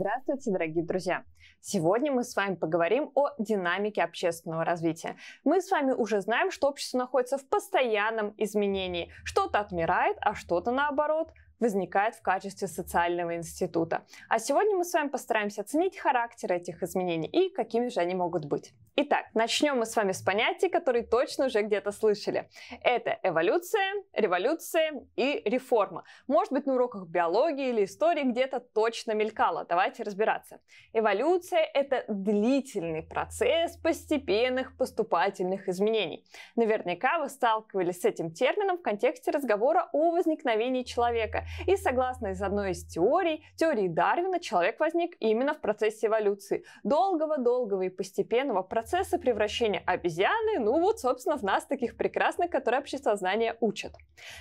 Здравствуйте, дорогие друзья! Сегодня мы с вами поговорим о динамике общественного развития. Мы с вами уже знаем, что общество находится в постоянном изменении. Что-то отмирает, а что-то наоборот – возникает в качестве социального института. А сегодня мы с вами постараемся оценить характер этих изменений и какими же они могут быть. Итак, начнем мы с вами с понятий, которые точно уже где-то слышали. Это эволюция, революция и реформа. Может быть, на уроках биологии или истории где-то точно мелькало. Давайте разбираться. Эволюция — это длительный процесс постепенных поступательных изменений. Наверняка вы сталкивались с этим термином в контексте разговора о возникновении человека и согласно из одной из теорий, теории Дарвина, человек возник именно в процессе эволюции. Долгого-долгого и постепенного процесса превращения обезьяны, ну вот, собственно, в нас таких прекрасных, которые общество знания учат.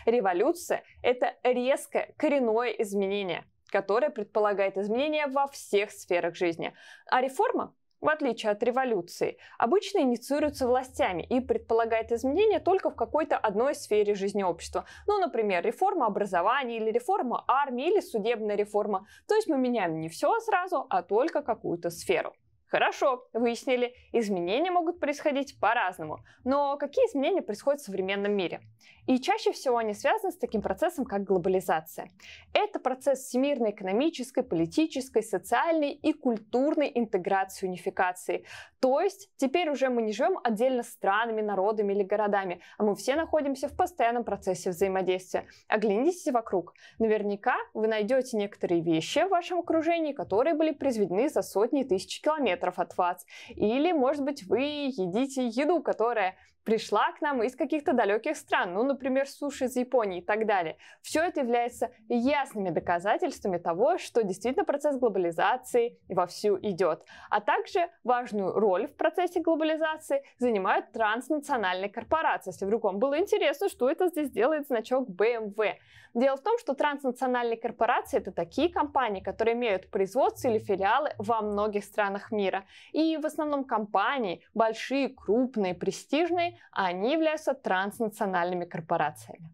Революция — это резкое коренное изменение, которое предполагает изменения во всех сферах жизни. А реформа в отличие от революции, обычно инициируется властями и предполагает изменения только в какой-то одной сфере жизни общества. Ну, например, реформа образования или реформа армии или судебная реформа. То есть мы меняем не все сразу, а только какую-то сферу. Хорошо, выяснили, изменения могут происходить по-разному. Но какие изменения происходят в современном мире? И чаще всего они связаны с таким процессом, как глобализация. Это процесс всемирной экономической, политической, социальной и культурной интеграции, унификации. То есть теперь уже мы не живем отдельно странами, народами или городами, а мы все находимся в постоянном процессе взаимодействия. Оглянитесь вокруг. Наверняка вы найдете некоторые вещи в вашем окружении, которые были произведены за сотни тысяч километров метров от вас. Или, может быть, вы едите еду, которая пришла к нам из каких-то далеких стран, ну, например, суши из Японии и так далее. Все это является ясными доказательствами того, что действительно процесс глобализации вовсю идет. А также важную роль в процессе глобализации занимают транснациональные корпорации. Если вдруг вам было интересно, что это здесь делает значок BMW. Эм Дело в том, что транснациональные корпорации это такие компании, которые имеют производство или филиалы во многих странах мира мира. И в основном компании, большие, крупные, престижные, они являются транснациональными корпорациями.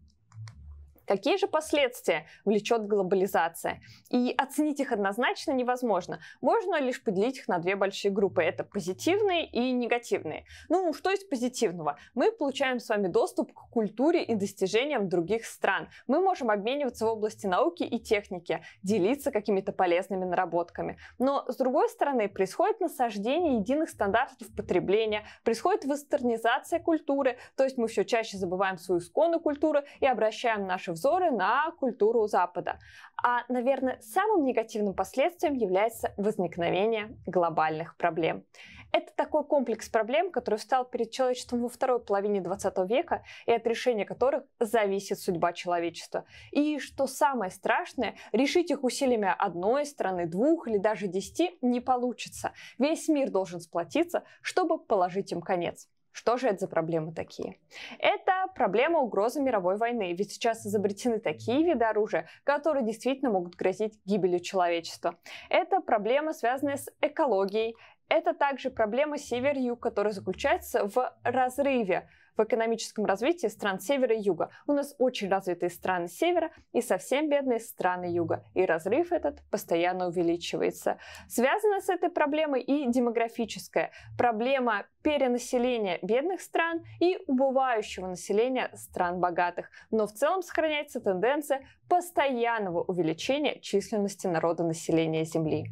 Какие же последствия влечет глобализация? И оценить их однозначно невозможно. Можно лишь поделить их на две большие группы. Это позитивные и негативные. Ну, что из позитивного? Мы получаем с вами доступ к культуре и достижениям других стран. Мы можем обмениваться в области науки и техники, делиться какими-то полезными наработками. Но, с другой стороны, происходит насаждение единых стандартов потребления, происходит вестернизация культуры, то есть мы все чаще забываем свою исконную культуру и обращаем наши взоры на культуру Запада. А, наверное, самым негативным последствием является возникновение глобальных проблем. Это такой комплекс проблем, который встал перед человечеством во второй половине 20 века и от решения которых зависит судьба человечества. И что самое страшное, решить их усилиями одной страны, двух или даже десяти не получится. Весь мир должен сплотиться, чтобы положить им конец. Что же это за проблемы такие? Это проблема угрозы мировой войны, ведь сейчас изобретены такие виды оружия, которые действительно могут грозить гибелью человечества. Это проблема, связанная с экологией. Это также проблема север-юг, которая заключается в разрыве в экономическом развитии стран севера и юга. У нас очень развитые страны севера и совсем бедные страны юга. И разрыв этот постоянно увеличивается. Связана с этой проблемой и демографическая проблема перенаселения бедных стран и убывающего населения стран богатых. Но в целом сохраняется тенденция постоянного увеличения численности народа населения Земли.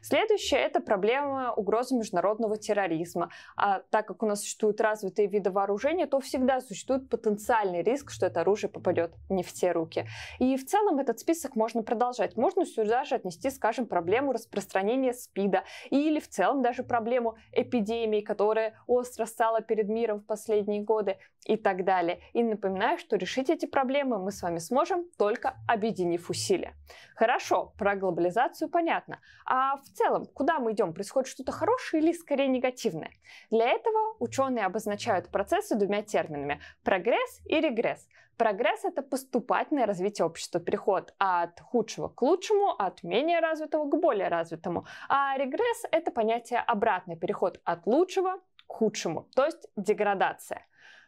Следующее – это проблема угрозы международного терроризма. А так как у нас существуют развитые виды вооружения, то всегда существует потенциальный риск, что это оружие попадет не в те руки. И в целом этот список можно продолжать. Можно сюда же отнести, скажем, проблему распространения СПИДа или в целом даже проблему эпидемии, которая остро стала перед миром в последние годы и так далее. И напоминаю, что решить эти проблемы мы с вами сможем, только объединив усилия. Хорошо, про глобализацию понятно. А а в целом, куда мы идем? Происходит что-то хорошее или скорее негативное? Для этого ученые обозначают процессы двумя терминами – прогресс и регресс. Прогресс – это поступательное развитие общества, переход от худшего к лучшему, от менее развитого к более развитому. А регресс – это понятие обратный переход от лучшего к худшему, то есть деградация.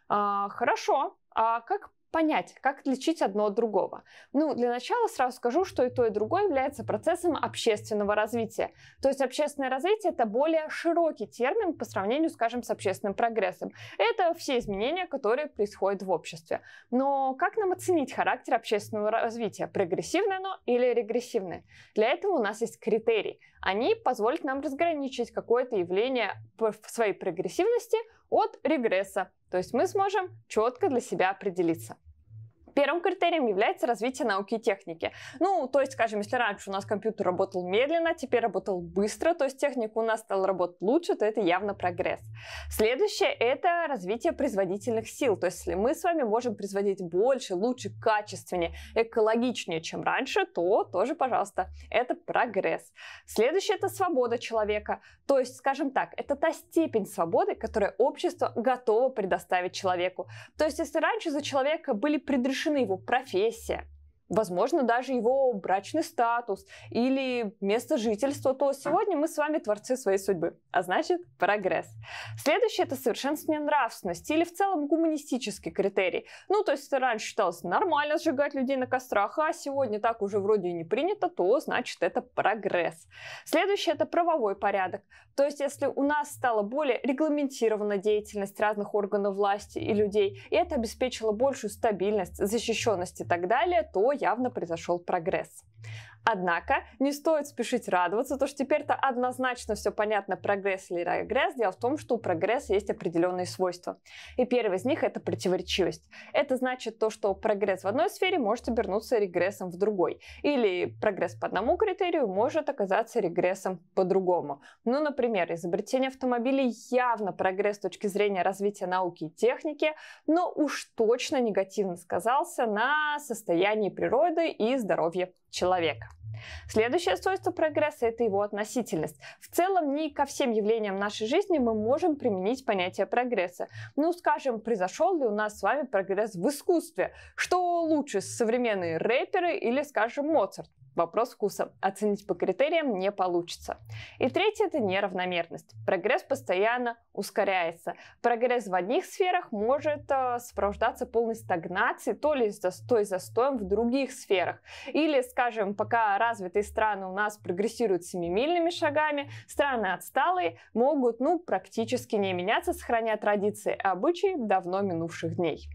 А, хорошо, а как понять, как отличить одно от другого. Ну, для начала сразу скажу, что и то, и другое является процессом общественного развития. То есть общественное развитие — это более широкий термин по сравнению, скажем, с общественным прогрессом. Это все изменения, которые происходят в обществе. Но как нам оценить характер общественного развития? Прогрессивное оно или регрессивное? Для этого у нас есть критерии. Они позволят нам разграничить какое-то явление в своей прогрессивности от регресса. То есть мы сможем четко для себя определиться. Первым критерием является развитие науки и техники. Ну, то есть, скажем, если раньше у нас компьютер работал медленно, теперь работал быстро, то есть техника у нас стала работать лучше, то это явно прогресс. Следующее – это развитие производительных сил. То есть, если мы с вами можем производить больше, лучше, качественнее, экологичнее, чем раньше, то тоже, пожалуйста, это прогресс. Следующее – это свобода человека. То есть, скажем так, это та степень свободы, которую общество готово предоставить человеку. То есть, если раньше за человека были предрешены нарушена его профессия, возможно, даже его брачный статус или место жительства, то сегодня мы с вами творцы своей судьбы, а значит прогресс. Следующее – это совершенствование нравственности или в целом гуманистический критерий. Ну, то есть раньше считалось нормально сжигать людей на кострах, а сегодня так уже вроде и не принято, то значит это прогресс. Следующее – это правовой порядок. То есть если у нас стала более регламентирована деятельность разных органов власти и людей, и это обеспечило большую стабильность, защищенность и так далее, то явно произошел прогресс. Однако не стоит спешить радоваться, то что теперь-то однозначно все понятно, прогресс или регресс. Дело в том, что у прогресса есть определенные свойства. И первый из них — это противоречивость. Это значит то, что прогресс в одной сфере может обернуться регрессом в другой. Или прогресс по одному критерию может оказаться регрессом по-другому. Ну, например, изобретение автомобилей явно прогресс с точки зрения развития науки и техники, но уж точно негативно сказался на состоянии природы и здоровье человека. Следующее свойство прогресса – это его относительность. В целом, не ко всем явлениям нашей жизни мы можем применить понятие прогресса. Ну, скажем, произошел ли у нас с вами прогресс в искусстве? Что лучше, современные рэперы или, скажем, Моцарт? Вопрос вкуса. Оценить по критериям не получится. И третье – это неравномерность. Прогресс постоянно ускоряется. Прогресс в одних сферах может э, сопровождаться полной стагнацией, то ли застой застоем в других сферах. Или, скажем, пока развитые страны у нас прогрессируют семимильными шагами, страны отсталые могут, ну, практически не меняться, сохраняя традиции и обычаи давно минувших дней.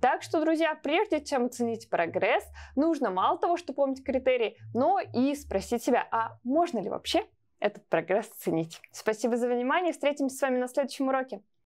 Так что, друзья, прежде чем оценить прогресс, нужно мало того, что помнить критерии, но и спросить себя, а можно ли вообще этот прогресс ценить? Спасибо за внимание, встретимся с вами на следующем уроке.